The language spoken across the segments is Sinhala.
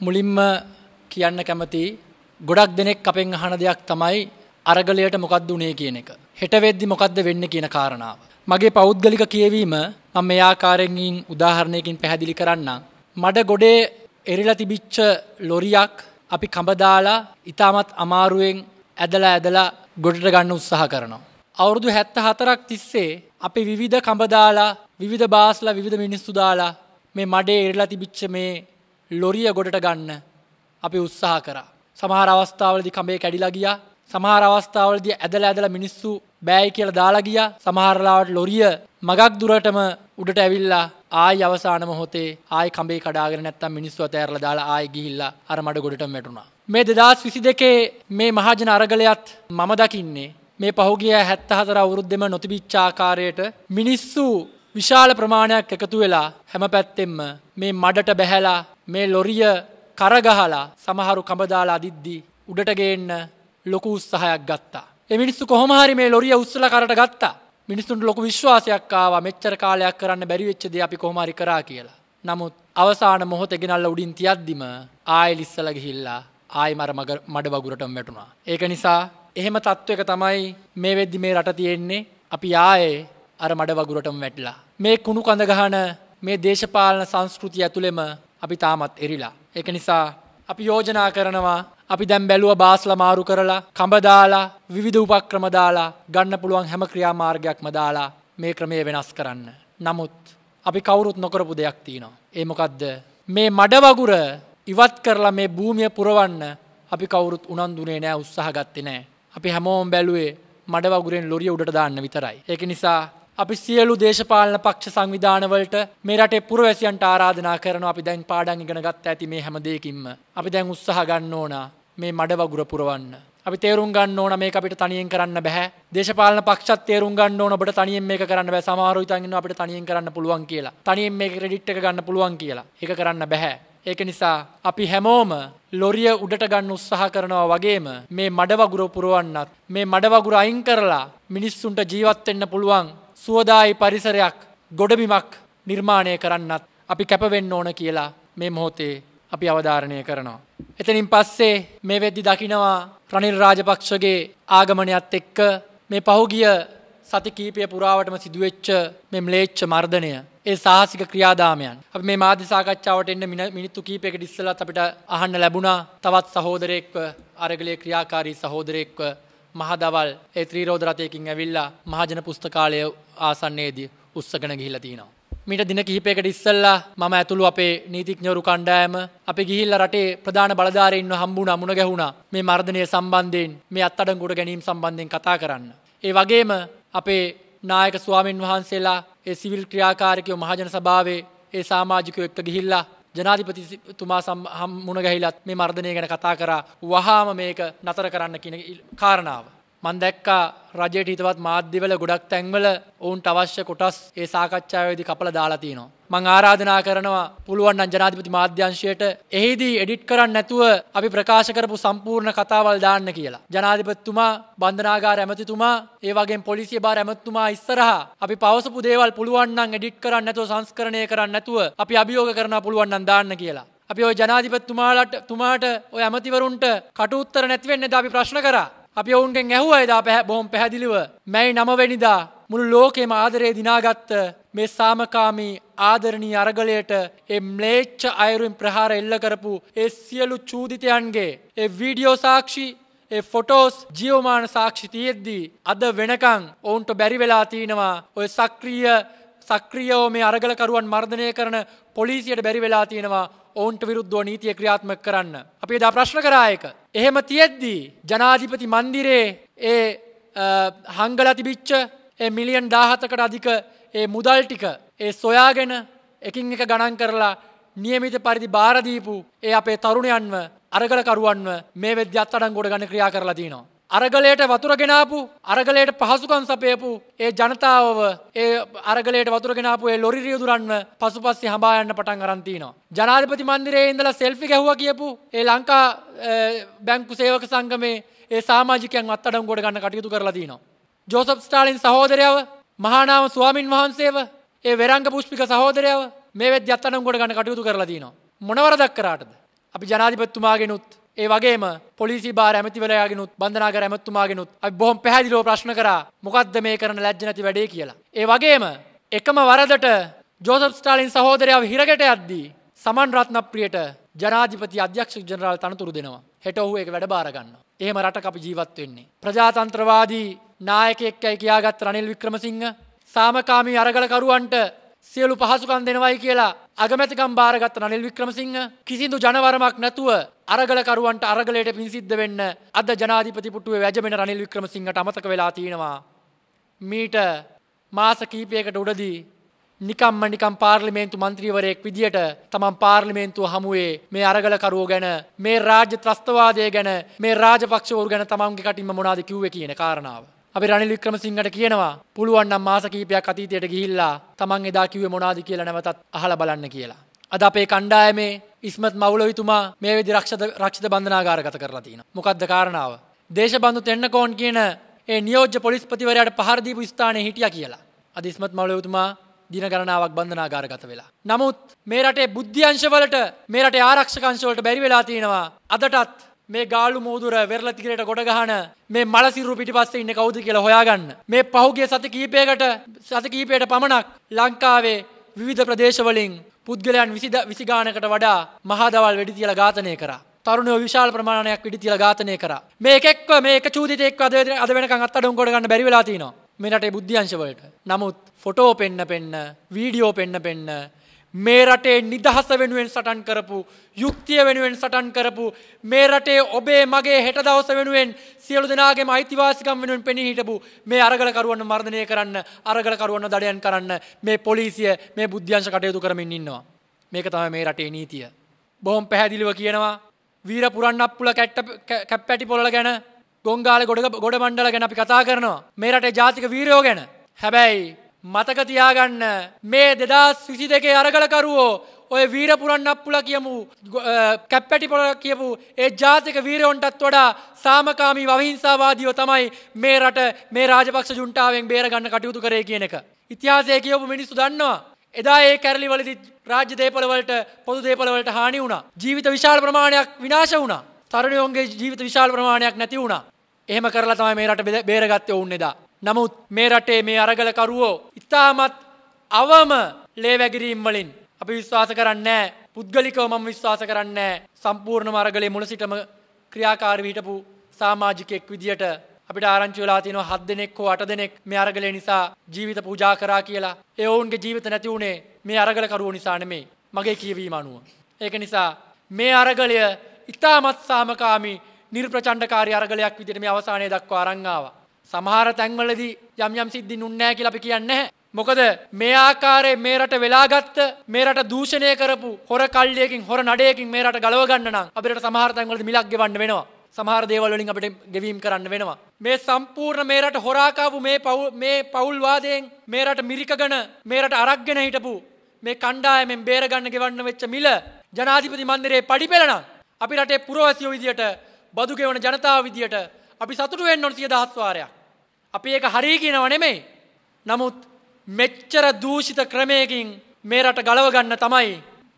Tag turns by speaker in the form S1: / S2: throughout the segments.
S1: මුලින්ම කියන්න කැමති ගොඩක් දෙනෙක් අපෙන් අහන දෙයක් තමයි අරගලයට මොකක්ද උනේ කියන එක. හෙට වෙද්දි මොකක්ද වෙන්න කියන කාරණාව. මගේ පෞද්ගලික කියවීම මම මේ ආකාරයෙන් උදාහරණයකින් පැහැදිලි කරන්න. මඩ ගොඩේ එරිලා තිබිච්ච ලොරියක් අපි කඹදාලා ඉතාමත් අමාරුවෙන් ඇදලා ඇදලා ගොඩට ගන්න උත්සාහ කරනවා. අවුරුදු හැත්ත හතරක් තිස්සේ අපි විවිධ කඹදාලා විවිධ බාස්ලා විධ මිනිස්සු දාලා මේ මඩේ එරලා තිබිච්ච මේ ලොරිය ගොඩට ගන්න අපි උත්සාහ කරා. සමහර අවස්ථාවලදි කඹේ කැඩිලා ගියා. සමහර අවස්ථාවලදී ඇදලා ඇදලා මිනිස්සු බෑයි කියලා දාලා ගියා. සමහරලාවට ලොරිය මගක් දුරටම උඩට ඇවිල්ලා ආයි අවසාන මොහොතේ ආයි කඹේ කඩාගෙන නැත්තම් මිනිස්සු අතෑරලා දාලා ආයි ගිහිල්ලා අර මඩ ගොඩටම වැටුණා. මේ 2022 මේ මහජන අරගලයත් මම දකින්නේ මේ පහුගිය 74 අවුරුද්දෙම නොතිබිච්ච ආකාරයට මිනිස්සු විශාල ප්‍රමාණයක් එකතු වෙලා හැම පැත්තෙම මේ මඩට බැහැලා මේ ලොරිය කරගහලා සමහරු කඹදාලා අදිද්දි උඩට ගේන්න ලොකු උත්සාහයක් ගත්තා. ඒ මිනිස්සු කොහොම හරි මේ ලොරිය උස්සලා කරට ගත්තා. මිනිස්සුන්ට ලොකු විශ්වාසයක් ආවා මෙච්චර කාලයක් කරන්න බැරි වෙච්ච දේ අපි කොහොම හරි කරා කියලා. නමුත් අවසාන මොහොත ගෙනල්ලා උඩින් තියද්දිම ආයෙ ලිස්සලා ගිහිල්ලා ආයෙ මර මඩ වගුරටම වැටුණා. ඒක නිසා එහෙම තත්ත්වයක තමයි මේ වෙද්දි මේ රට තියෙන්නේ. අපි ආයේ අර මඩ වගුරටම වැටලා. මේ කුණු කඳ ගහන මේ දේශපාලන සංස්කෘතිය ඇතුළෙම අපි තාමත් එරිලා. ඒක නිසා අපි යෝජනා කරනවා අපි දැම් බැලුව බාස්ල මාරු කරලා කඹදාලා විධ උපක්‍රම දාලා ගන්න පුළුවන් හැම ක්‍රියාමාර්ගයක් මදාලා මේ ක්‍රමය වෙනස් කරන්න. නමුත් අපි කවුරුත් නොකරපු දෙයක් තියනවා. ඒමොකක්ද. මේ මඩවගුර ඉවත් කරලා මේ භූමිය පුරවන්න අපි කවුරුත් උනන්දුනේ නෑ උත්සාහ ගත්තේ නෑ. අපි හැමෝම් බැලුවේ මඩවගුරෙන් ලොරිය උඩට දාන්න විතරයි. ඒක නිසා අපි සියලු දේශපාලන පක්ෂ සංවිධානවලට මේ රටේ පුරවැසියන්ට ආරාධනා කරනවා අපි දැන් පාඩම් ඉගෙන ගත්ත ඇති මේ හැම දෙයකින්ම. අපි දැන් උත්සාහ ගන්න ඕන මේ මඩ වගුර පුරවන්න. අපි තේරුම් ගන්න ඕන මේක අපිට තනියෙන් කරන්න බෑ. දේශපාලන පක්ෂත් තේරුම් ගන්න ඕන ඔබට තනියෙන් මේක කරන්න බෑ. සමහරව හිතන් ඉන්නවා අපිට තනියෙන් කරන්න පුළුවන් කියලා. තනියෙන් මේ ක්‍රෙඩිට් එක ගන්න පුළුවන් කියලා. ඒක කරන්න බෑ. ඒක නිසා අපි හැමෝම ලොරිය උඩට ගන්න උත්සාහ කරනවා වගේම මේ මඩවගුර පුරවන්නත් මේ මඩවගුර අයින් කරලා මිනිස්සුන්ට ජීවත් වෙන්න පුළුවන් සුවදායි පරිසරයක් ගොඩබිමක් නිර්මාණය කරන්නත් අපි කැපවෙන්න ඕන කියලා මේ මොහොතේ අපි අවධාරණය කරනවා. එතනින් පස්සේ මේ වෙද්දි දකිනවා ප්‍රනිල් රාජපක්ෂගේ ආගමනයත් එක්ක මේ පහුගිය සති කීපය පුරාවටම සිදුවෙච්ච මෙ ම්ලේච්ච මර්ධනය ඒ සාහසික ක්‍රියාදාමයන් අප මේ මාධ්‍ය සාකච්ඡාවට එන්න මිනිත්තු කීපයක ඉස්සලත් අපිට අහන්න ලැබුණා තවත් සහෝදරයෙක්ව අරගලේ ක්‍රියාකාරී සහෝදරයෙක්ව මහදවල් ඒ ත්‍රීරෝධරතයකින් ඇවිල්ලා මහජන පුස්තකාලය ආසන්නේදී උත්සගෙන ගිහිලා තියෙනවා. මීට දින කිහිපයකට ඉස්සල්ලා මම ඇතුළු අපේ නීතිඥවරු කණ්ඩායම අපි ගිහිල්ල රටේ ප්‍රධාන බලධාරයෙන්ව හම්බුණ අමුණ ගැහුණා මේ මර්ධනය සම්බන්ධයෙන් මේ අත්තඩංගුට ගැනීම සම්බන්ධයෙන් කතා කරන්න. ඒ වගේම අපේ නායක ස්වාමීන් වහන්සේලා ඒ සිවිල් ක්‍රියාකාරකයෝ මහජන සභාවේ ඒ සාමාජිකයෝ එක්ක ගිහිල්ලා ජනාධිපතිතුමා සම් මුණගැහිලත් මේ මර්ධනය ගැන කතා කරා වහාම මේක නතර කරන්න කියන කාරණාව. මන් දැක්කා රජයට හිතවත් මාධ්‍යවල ගොඩක් තැන්වල ඔවුන්ට අවශ්‍ය කොටස් ඒ සාකච්ඡාවේදි කපල දාලා තියෙනවා. මං ආරාධනා කරනවා පුළුවන් නම් ජනාධිපති මාධ්‍යංශයට එහිදී එඩිට් කරන්න නැතුව අපි ප්‍රකාශ කරපු සම්පූර්ණ කතාවල් දාන්න කියලා. ජනාධිපතිතුමා, බන්ධනාගාර ඇමතිතුමා, ඒ වගේම පොලිසිය භාර ඇමතිතුමා ඉස්සරහා අපි පවසපු දේවල් පුළුවන් නම් එඩිට් කරන්න නැතුව සංස්කරණය කරන්න නැතුව අපි අභියෝග කරනවා පුළුවන් නම් දාන්න කියලා. අපි ওই ජනාධිපතිතුමාලට තුමාට ওই ඇමතිවරුන්ට කටුත්තර නැති වෙන්නේ ද අපි ප්‍රශ්න කරා. අපි ඔවුන්ගෙන් ඇහුව එදා පැහැ බොහොම පැහැදිලිව මැයි නමවැනිදා මුළු ලෝකෙම ආදරේ දිනාගත්ත මේ සාමකාමී ආදරණී අරගලයට ඒ ම්ලේච්ච අයුරුම් ප්‍රහාර එල්ල කරපු ඒ සියලු චූදිතයන්ගේ ඒ වීඩියෝ සාක්ෂි ඒ ෆොටෝස් ජියෝමාන සාක්ෂි තියෙද්දී අද වෙනකං ඔවුන්ට බැරි වෙලා තියෙනවා ඔය සක්‍රිය සක්‍රියෝ මේ අරගලකරුවන් මර්ධනය කරන පොලිසියට බැරි වෙලා තියෙනවා ඔවුන්ට විරුද්ධෝ නීතිය ක්‍රියාත්මක කරන්න. අපි දා ප්‍රශ්න කරායක. එහෙම තියෙද්දී ජනාධිපති මන්දිරේ ඒ හංගලතිබිච්ච ඒ මිලියන් දාහතකට අධික ඒ මුදල් ටික ඒ සොයාගෙන එකින් එක ගණන් කරලා නියමිත පරිදි බාරදීපු ඒ අපේ තරුණයන්ව අරගලකරුවන්ව මේ වෙද්‍ය අත් අඩංගුවට ගන්න ක්‍රියා කරලා දීනවා. අරගලයට වතුරගෙනාපු අරගලයට පහසුකන් සපයපු ඒ ජනතාව ඒ අරගලයට වතුරගෙනාපු ඒ ලොරි රියදුරන්න පසුපස්සේ හඹා යන්න පටන් අරන් තිනවා. ජනාධිපති මන්දිරයේ ඉඳලා සෙල්ෆි ගැහුවා කියපු ඒ ලංකා බැංකු සේවක සංගමේ ඒ සමාජිකයන් අත්අඩංගුවට ගන්න කටයුතු කරලා තිනවා. ජෝසප් ස්ටාලින් සහෝදරයව මහානාම ස්වාමින් වහන්සේව ඒ වෙරංග පුෂ්පික සහෝදරයව මේ වෙද්‍ය අත්අඩංගුවට ගන්න කටයුතු කරලා තිනවා. මොනවරදක් කරාටද? අපි ජනාධිපතිතුමාගෙනුත් ඒ වගේම පොලිසි බාර ඇමතිවලයාගෙනුත් බඳනාග ඇමත්තුමාගෙනුත් අපි බොහොම පැහැදිලිව ප්‍රශ්න කරා මොකද්ද මේ කරන ලැජ්ජ නැති වැඩේ කියලා. ඒ වගේම එකම වරදට ජෝසප් ස්ටාලින් සහෝදරයාව හිරකට යද්දී සමන් රත්නප්‍රියට ජනාධිපති අධ්‍යක්ෂ ජනරාල් තනතුරු දෙනවා. හෙට ඔහු ඒක වැඩ බාර ගන්නවා. එහෙම රට අපි ජීවත් වෙන්නේ. ප්‍රජාතන්ත්‍රවාදී නායකයෙක්යි කියාගත් රනිල් වික්‍රමසිංහ සාමකාමී අරගලකරුවන්ට සියලු පහසුකම් දෙනවයි කියලා අගමැතිකම් බාරගත්ත රනිල් වික්‍රමසිංහ කිසිදු ජනවරමක් නැතුව අරගලකරුවන්ට අරගලයට පිසිද්ධ වෙන්න අද ජනාධිපතිපුටුව වැජමෙන රනිල් වික්‍රමසිංහට අමතක වෙලා තියෙනවා. මීට මාස කීපයකට උඩදී නිකම්ම නිකම් පාර්ලිමේන්තු මන්ත්‍රීවරයෙක් විදියට තමන් පාර්ලිමේන්තුව හමුවේ මේ අරගලකරුවෝ ගැන මේ රාජ්‍ය ත්‍රස්තවාදය ගැන මේ රාජපක්ෂවරු ගැන තමන්ගේ කටින්ම මොනාද කිව්ව කියන කාරණාව. අපි රනිල් වික්‍රමසිංහට කියනවා පුළුවන් නම් මාස කීපයක් අතීතයට ගිහිල්ලා තමන් එදා කිව්වේ මොනාද කියලා නැවතත් අහලා බලන්න කියලා. අද අපේ කණ්ඩායමේ ඉස්මත් මවුලවිතුමා මේ විදි රක්ෂ රක්ෂිත බන්ධනාගාරගත කරලා තියෙන. මොකක්ද කාරණාව. දේශබන්ධු තෙන්නකෝන් කියන ඒ නියෝජ්‍ය පොලිස්පතිවරයට පහරදීපු ස්ථානය හිටිය කියලා. අද ඉස්මත් මවලයවතුමා දින ගණනාවක් බන්ධනාගාරගත වෙලා. නමුත් මේ රටේ බුද්ධ්‍යංශවලට මේ රටේ ආරක්ෂකංශවලට බැරි වෙලා තියෙනවා. අදටත් මේ ගාලු මූදුර වෙරලතිකරට ගොඩගහන මේ මලසිරු පිටිපස්සේ ඉන්න කවුද කියලා හොයාගන්න. මේ පහුගේ සති කීපයකට සති කීපයට පමණක් ලංකාවේ විවිධ ප්‍රදේශවලින් පුද්ගලයන් විසිගානකට වඩා මහදවල් වැඩි තියල ඝාතනය කර. තරුණය විශාල ප්‍රමාණයක් විඩි තියල ඝාතනය කර. මේකෙක්ව මේක චූතිතෙක් අද අද වෙනකන් අත්තඩම් කොඩගන්න බැරිවෙලාතිනවා මෙනට බුද්ධ්‍යංශවලට නමුත් ෆොටෝ පෙන්න පෙන්න වීඩියෝ පෙන්න පෙන්න මේ රටේ නිදහස වෙනුවෙන් සටන් කරපු යුක්තිය වෙනුවෙන් සටන් කරපු මේ රටේ ඔබේ මගේ හෙට දවස වෙනුවෙන් සියලු දෙනාගේ අයිතිවාසිකම් වෙනුවෙන් පෙනී හිටපු මේ අරගලකරුවන්න මර්ධනය කරන්න අරගලකරුවන්න දඩයන් කරන්න මේ පොලිසිය මේ බුද්ධ්‍යංශ කටයුතු කරමින් ඉන්නවා. මේක තම මේ රටේ නීතිය. බොහොම පැහැදිලිව කියනවා වීර පුරන්නක් පුල කැට්ට කැප්පැටි පොල ගැන ගොංගාල ගොඩ ගොඩ මණ්ඩල ගැන අපි කතා කරනවා මේ රටේ ජාතික වීරයෝ ගැන හැබැයි මතකතියාගන්න මේ දෙදස් විසි දෙකේ අරගලකරුවෝ ඔය වීරපුරන් අප්පුල කියමු කැප්පැටි පොල කියපු ඒ ජාතික වීරවන්ටත් වඩා සාමකාමී වහිංසාවාදීව තමයි මේ රට මේ රාජපක්ෂ ජුන්ටාවෙන් බේරගන්න කටයුතු කරේ කියන එක. ඉතිහාසය කියපු මිනිස්සු දන්නවා. එදා ඒ කැරලි වලදි රාජ්‍ය දේපලවලට පොදු දේපලවලට හානි වුණා. ජීවිත විශාල ප්‍රමාණයක් විනාශ වුණා. තරුණයෝන්ගේ ජීවිත විශාල ප්‍රමාණයක් නැති වුණා. එහෙම කරලා තමයි මේ රට බේරගත්තේ ඔවුන් එදා. නමුත් මේ රටේ මේ අරගලකරුවෝ ඉතාමත් අවම ලේවැගිරීම් වලින් අපි විශ්වාස කරන්නේ පුද්ගලිකව මම විශ්වාස කරන්නේ සම්පූර්ණ මාර්ගලේ මුල සිටම ක්‍රියාකාරී හිටපු සමාජිකයෙක් විදියට අපිට ආරංචි වෙලා තියෙනවා හත් දෙනෙක් හෝ අට දෙනෙක් මේ අරගලේ නිසා ජීවිත පූජා කරා කියලා ඒ ඔවුන්ගේ ජීවිත නැති වුණේ මේ අරගලකරුවෝ නිසා නෙමෙයි මගේ කියවීම අනුව ඒක නිසා මේ අරගලය ඉතාමත් සාමකාමී නිර්ප්‍රචණ්ඩකාරී අරගලයක් විදිහට මේ අවසානයේ දක්වා අරන් ආවා සමහර තැන්වලදී යම් යම් සිද්ධි නුන්නෑ කියලා අපි කියන්නේ මොකද මේ ආකාරයේ මේ රට වෙලාගත්ත මේ රට දූෂණය කරපු හොර කල්ලියකින් හොර නඩයකින් මේ රට ගලව ගන්න නම් අපිට සමහර තැන්වලදී මිලක් ගෙවන්න වෙනවා. සමහර දේවල් වලින් අපිට ගෙවීම් කරන්න වෙනවා. මේ සම්පූර්ණ මේ රට හොරාකාපු මේ පවුල් මේ පවුල් වාදයෙන් මේ රට මිරිකගෙන මේ රට අරක්ගෙන හිටපු මේ කණ්ඩායමෙන් බේරගන්න ගෙවන්න වෙච්ච මිල ජනාධිපති මන්දිරේ පඩිපෙළ නම් අපි රටේ පුරවැසියෝ විදියට බදු ගෙවන ජනතාව විදියට අපි සතුට වෙන්න ඕන 10000 වාරයක්. අපි ඒක හරි කියනව නෙමෙයි. නමුත් මෙච්චර දූෂිත ක්‍රමයකින් මේ රට ගලව ගන්න තමයි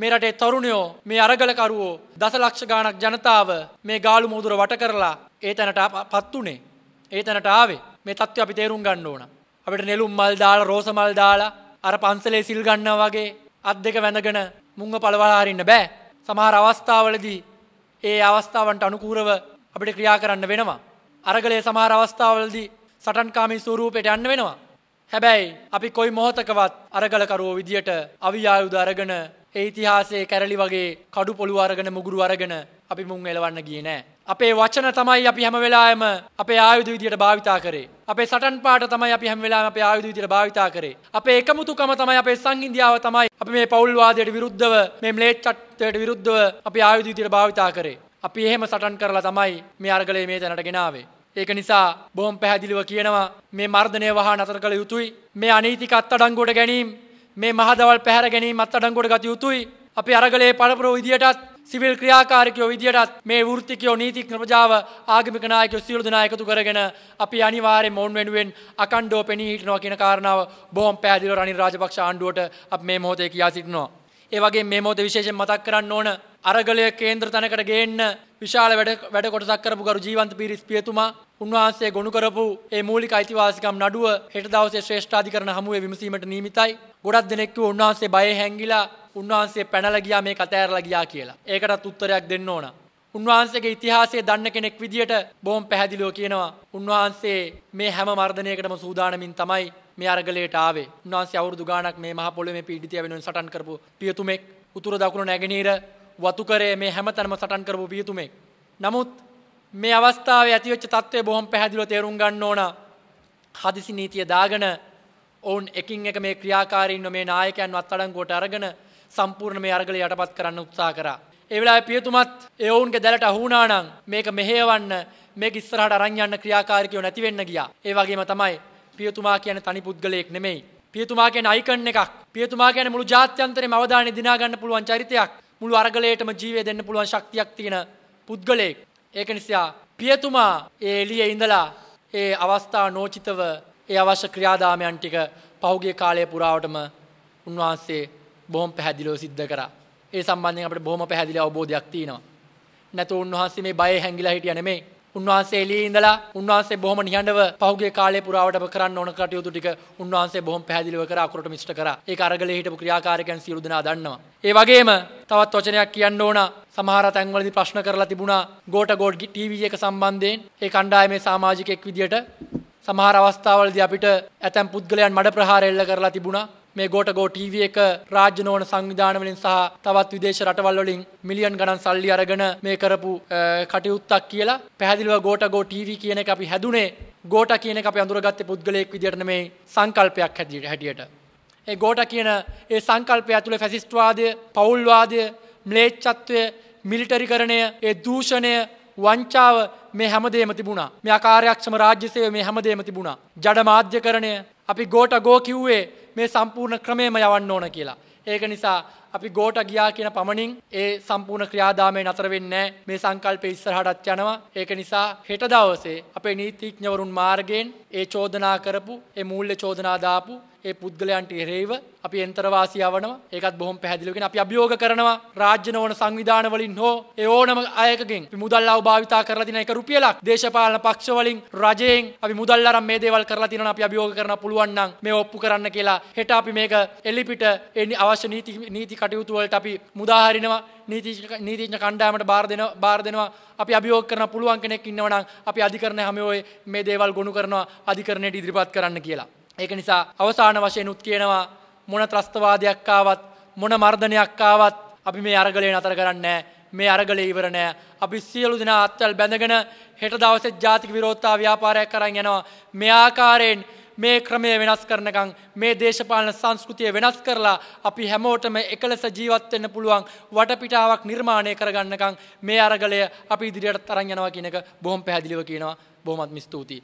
S1: මේ රටේ තරුණයෝ මේ අරගලකරුවෝ දසලක්ෂ ගාණක් ජනතාව මේ ගාලු මුදුර වට කරලා ඒ තැනට පත් උනේ. ඒ තැනට ආවේ. මේ තත්ත්වය අපි තේරුම් ගන්න ඕන. අපිට නෙළුම් මල් දාලා රෝස මල් දාලා අර පන්සලේ සිල් ගන්නවා වගේ අත් දෙක වැඳගෙන මුංග පළවලා හරින්න බෑ. සමහර අවස්ථාවලදී ඒ අවස්ථාවන්ට අනුකූරව අපිට ක්‍රියා කරන්න වෙනවා. අරගලේ සමහර අවස්ථාවලදී සටන්කාමී ස්වරූපයට යන්න වෙනවා. හැබැයි අපි කොයි මොහොතකවත් අරගලකරුවෝ විදියට අවියායුධ අරගෙන ඒ ඉතිහාසයේ කැරලි වගේ කඩු පොළු අරගෙන මුගුරු අරගෙන අපි මුං එලවන්න ගියේ නෑ. අපේ වචන තමයි අපි හැම වෙලාවෙම අපේ ආයුධ විදියට භාවිතා කරේ. අපේ සටන් පාට තමයි අපි හැම වෙලාවෙම අපේ ආයුධ විදියට භාවිතා කරේ. අපේ එකමුතුකම තමයි අපේ සංහිඳියාව තමයි අපි මේ පෞල්වාදයට විරුද්ධව මේ ම්ලේච්ඡත්වයට විරුද්ධව අපි ආයුධ විදියට භාවිතා කරේ. අපි එහෙම සටන් කරලා තමයි මේ අර්ගලය මේ තැනට ගෙනාවේ. ඒක නිසා බොහොම පැහැදිලිව කියනවා මේ මර්ධනය වහා නතර කළ යුතුයි මේ අනීතික අත්තඩංගුවට ගැනීම මේ මහදවල් පැහැර ගැනීම අත්තඩංගුවට ගත යුතුයි අපි අරගලේ පළපුර විදියටත් සිවිල් ක්‍රියාකාරිකයෝ විදියටත් මේ වෘත්තිකයෝ නීතිඥ ප්‍රජාව ආගමික නායකයෝ සියලු දෙනා එකතු කරගෙන අපි අනිවාර්යෙන් මොවුන් වෙනුවෙන් අකණ්ඩව පෙනී හිටිනවා කියන කාරණාව බොහොම පැහැදිලිව රනිල් රාජපක්ෂ ආණ්ඩුවට අපි මේ මොහොතේ කියා සිටිනවා. ඒ වගේ මේ මොහොතේ විශේෂයෙන් මතක් කරන්න ඕන අරගලය කේන්ද්‍ර තැනකට ගේන්න විශාල වැඩ කොටසක් කරපු ගරු ජීවන්ත පිරිස් පියතුමා උන්වහන්සේ ගොුණු කරපු ඒ මූලික අයිතිවාසිකම් නඩුව හෙට දවසේ ශ්‍රේෂ්ඨාධිකරන හමුවේ විමසීමට නීමිතයි. ගොඩක් දෙනෙක්ව උන්වහන්සේ බය හැංගිලා උන්වහන්සේ පැනල ගියා මේ කතෑරලා ගියා කියලා. ඒකටත් උත්තරයක් දෙන්න ඕන. උන්වහන්සේගේ ඉතිහාසය දන්න කෙනෙක් විදියට බොහොම පැහැදිලිව කියනවා. උන්වහන්සේ මේ හැම මර්ධනයකටම සූදානමින් තමයි මේ අරගලයට ආවේ. උන්වහන්සේ අවුරුදු ගාණක් මේ මහ පොළොවේ මේ පීඩිතය වෙනුවෙන් සටන් කරපු පියතුමෙක් උතුර දකුණ නැගෙනහිර වතුකරේ මේ හැමතැනම සටන් කරපු පියතුමේ. නමුත් මේ අවස්ථාව ඇතිවෙච්ච තත්වය බොහොම පැහැදිලව තේරුම් ගන්න ඕන හදිසි නීතිය දාගෙන ඔවුන් එකින් එක මේ ක්‍රියාකාරීන්න මේ නායකයන් වත් අඩංගුවට අරගෙන සම්පූර්ණ මේ අරගල යටපත් කරන්න උත්සා කරා. ඒ වෙලාවේ පියතුමත් ඒ ඔවුන්ගේ දැලට අහුණානම් මේක මෙහෙයවන්න මේක ඉස්සරහට අරන් යන්න ක්‍රියාකාරිකයෝ නැති වෙන්න ගියා. ඒ වගේම තමයි පියතුමා කියන්නේ තනි පුද්ගලයෙක් නෙමෙයි. පියතුමා කියන අයිකන් එකක්. පියතුමා කියන්නේ මුළු ජාත්‍යන්තරේම අවධානය දිනා ගන්න පුළුවන් චරිතයක්. මුළු අරගලයටම ජීවය දෙන්න පුළුවන් ශක්තියක් තියෙන පුද්ගලයෙක්. ඒක නිසා පියතුමා ඒ එළිය ඉඳලා ඒ අවස්ථා නෝචිතව ඒ අවශ්‍ය ක්‍රියාදාමයන් ටික පහුගේ කාලය පුරාවටම උන්වහන්සේ බොහොම පැහැදිලෝ සිද්ධ කරා. ඒ සම්බන්ධයෙන් අපිට බොහොම පැහැදිලි අවබෝධයක් තියෙනවා. නැතු උන්වහන්සේ මේ බය හැංගිලා හිටිය නෙමෙයි. උන්වහන්සේලී ඉඳලා උන්වහන්සේ බොහොම නිහඬව පහුගිය කාලේ පුරාවට කරන්න ඕන කටයුතු ටික උන්වහන්සේ බොහොම පැහැදිලිව කරා අකුරට මිශ්‍ර කරා. ඒක අරගලේ හිටපු ක්‍රියාකාරකයන් සියලු දෙනා දන්නවා. ඒ වගේම තවත් වචනයක් කියන්න ඕන සමහර තැන්වලදී ප්‍රශ්න කරලා තිබුණා ගෝට ගෝඩ් ටීවී එක සම්බන්ධයෙන් ඒ කණ්ඩායමේ සමාජිකයෙක් විදියට සමහර අවස්ථාවලදී අපිට ඇතැම් පුද්ගලයන් මඩ ප්‍රහාර එල්ල කරලා තිබුණා. මේ ගෝට ගෝ ටීවී එක රාජ්‍ය නෝන සංවිධාන වලින් සහ තවත් විදේශ රටවල් වලින් මිලියන් ගණන් සල්ලි අරගෙන මේ කරපු කටයුත්තක් කියලා පැහැදිලිව ගෝට ගෝ ටීවී කියන එක අපි හැදුනේ ගෝට කියන එක අපි අඳුරගත්තේ පුද්ගලයෙක් විදියට නෙමෙයි සංකල්පයක් හැදියට හැටියට. ඒ ගෝට කියන ඒ සංකල්පය ඇතුළේ ෆැසිස්ට්වාදය, පෞල්වාදය, ම්ලේච්ඡත්වය, මිලිටරිකරණය, ඒ දූෂණය වංචාව මේ හැමදේම තිබුණා. මේ අකාර්යක්ෂම රාජ්‍ය සේවය මේ හැමදේම තිබුණා. ජඩ මාධ්‍යකරණය අපි ගෝට ගෝ කිව්වේ මේ සම්පූර්ණ ක්‍රමේම යවන්න ඕන කියලා. ඒක නිසා අපි ගෝට ගියා කියන පමණින් ඒ සම්පූර්ණ ක්‍රියාදාමය නතර වෙන්නේ මේ සංකල්පය ඉස්සරහටත් යනවා. ඒක නිසා හෙට දවසේ අපේ නීතිඥවරුන් මාර්ගයෙන් ඒ චෝදනා කරපු ඒ මූල්‍ය චෝදනා දාපු ඒ පුද්ගලයන්ට එරෙහිව අපි එන්තරවාසී යවනවා. ඒකත් බොහොම පැහැදිලිව කියන අපි අභියෝග කරනවා රාජ්‍ය නොවන සංවිධාන වලින් හෝ ඒ ඕනම අයකගෙන් අපි මුදල් අවභාවිතා කරලා දින 1 රුපියලක් දේශපාලන පක්ෂ වලින් රජයෙන් අපි මුදල් අරන් මේ දේවල් කරලා තිනවනම් අපි අභියෝග කරන පුළුවන් නම් මේ ඔප්පු කරන්න කියලා හෙට අපි මේක එලිපිට ඒ අවශ්‍ය නීති නීති කටයුතුවලට අපි මුදාහරිනවා නීතිඥ කණ්ඩාමට බාර දෙන බාර දෙනවා අපි අභියෝග කරන පුළුවන් කෙනෙක් ඉන්නවනම් අපි අධිකරණ හැමෝයි මේ දේවල් ගොුණු කරනවා අධිකරණයට ඉදිරිපත් කරන්න කියලා. ඒක නිසා අවසාන වශයෙන් උත් කියනවා මොන ත්‍රස්තවාදයක් ආවත් මොන මර්ධනයක් ආවත් අපි මේ අරගලය නතර කරන්නේ මේ අරගලේ ඉවර නෑ අපි සියලු දෙනා අත්වල් බැඳගෙන හෙට දවසේ ජාතික විරෝධතා ව්‍යාපාරයක් කරන් යනවා මේ ආකාරයෙන් මේ ක්‍රමය වෙනස් කරනකං මේ දේශපාලන සංස්කෘතිය වෙනස් කරලා අපි හැමෝටම එකලස ජීවත්වෙන්න පුළුවන් වටපිටාවක් නිර්මාණය කරගන්නකං මේ අරගලය අපි ඉදිරියට තරන් යනවා කියනක බොහොම පැදිලිව කියනවා බොහොමත් මිස්තුූතියි.